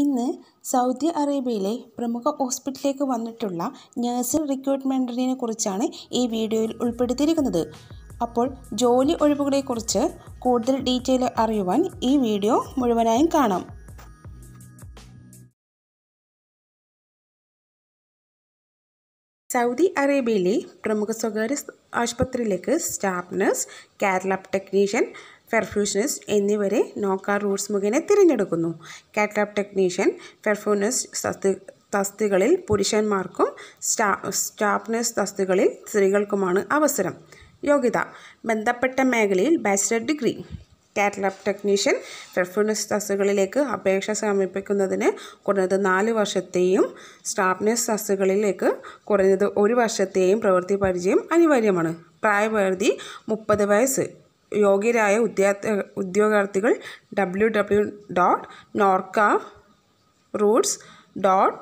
ഇന്ന് സൗദി അറേബ്യയിലെ പ്രമുഖ ഹോസ്പിറ്റലിലേക്ക് വന്നിട്ടുള്ള നഴ്സിംഗ് റിക്രൂട്ട്മെൻറ്റിനെ കുറിച്ചാണ് ഈ വീഡിയോയിൽ ഉൾപ്പെടുത്തിയിരിക്കുന്നത് അപ്പോൾ ജോലി ഒഴിവുകളെക്കുറിച്ച് കൂടുതൽ ഡീറ്റെയിൽ അറിയുവാൻ ഈ വീഡിയോ മുഴുവനായും കാണാം സൗദി അറേബ്യയിലെ പ്രമുഖ സ്വകാര്യ ആശുപത്രിയിലേക്ക് staff nurse Kerala technician perfusionist എന്നിവരെ നോക്കാർ റൂട്ട്സ് മുഖേന തിരഞ്ഞെടുക്കുന്നു കാറ്റാപ് ടെക്നീഷ്യൻ പെർഫ്യൂണിസ്റ്റ് തസ്തികളിൽ പുരുഷന്മാർക്കും സ്റ്റാ സ്റ്റാഫ്നസ് തസ്തികളിൽ സ്ത്രീകൾക്കുമാണ് അവസരം യോഗ്യത ബന്ധപ്പെട്ട മേഖലയിൽ bachelor degree cath lab technician perfusionist തസ്തികളിലേക്ക് അപേക്ഷ സമർപ്പിക്കുന്നതിന് കുറഞ്ഞത് നാല് വർഷത്തെയും സ്റ്റാപ്നസ് തസ്തികളിലേക്ക് കുറഞ്ഞത് ഒരു വർഷത്തെയും പ്രവൃത്തി പരിചയം അനിവാര്യമാണ് പ്രായപരിധി മുപ്പത് വയസ്സ് യോഗ്യരായ ഉദ്യോഗാർത്ഥികൾ W W dot Norka Roots dot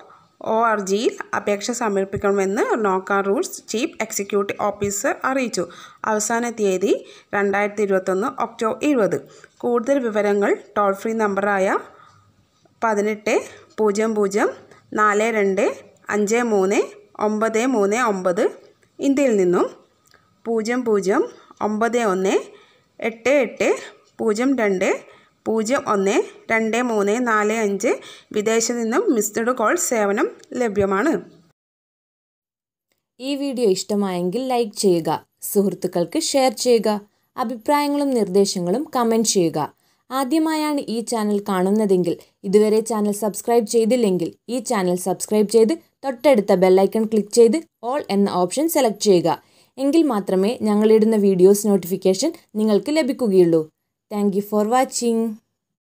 O R ജിയിൽ അപേക്ഷ സമർപ്പിക്കണമെന്ന് നോക്ക റൂട്ട്സ് ചീഫ് എക്സിക്യൂട്ടീവ് ഓഫീസർ അറിയിച്ചു അവസാന തീയതി രണ്ടായിരത്തി ഇരുപത്തൊന്ന് ഒക്ടോബർ ഇരുപത് കൂടുതൽ വിവരങ്ങൾ ടോൾ ഫ്രീ നമ്പറായ പതിനെട്ട് പൂജ്യം പൂജ്യം നാല് രണ്ട് അഞ്ച് മൂന്ന് ഒമ്പത് മൂന്ന് ഒമ്പത് ഇന്ത്യയിൽ നിന്നും പൂജ്യം പൂജ്യം ഒമ്പത് ഒന്ന് എട്ട് എട്ട് പൂജ്യം രണ്ട് പൂജ്യം ഒന്ന് രണ്ട് മൂന്ന് നാല് അഞ്ച് വിദേശത്ത് നിന്നും മിസ്ഡ് കോൾ സേവനം ലഭ്യമാണ് ഈ വീഡിയോ ഇഷ്ടമായെങ്കിൽ ലൈക്ക് ചെയ്യുക സുഹൃത്തുക്കൾക്ക് ഷെയർ ചെയ്യുക അഭിപ്രായങ്ങളും നിർദ്ദേശങ്ങളും കമൻറ്റ് ചെയ്യുക ആദ്യമായാണ് ഈ ചാനൽ കാണുന്നതെങ്കിൽ ഇതുവരെ ചാനൽ സബ്സ്ക്രൈബ് ചെയ്തില്ലെങ്കിൽ ഈ ചാനൽ സബ്സ്ക്രൈബ് ചെയ്ത് തൊട്ടടുത്ത ബെല്ലൈക്കൺ ക്ലിക്ക് ചെയ്ത് ഓൾ എന്ന ഓപ്ഷൻ സെലക്ട് ചെയ്യുക എങ്കിൽ മാത്രമേ ഞങ്ങളിടുന്ന വീഡിയോസ് നോട്ടിഫിക്കേഷൻ നിങ്ങൾക്ക് ലഭിക്കുകയുള്ളൂ താങ്ക് ഫോർ വാച്ചിങ്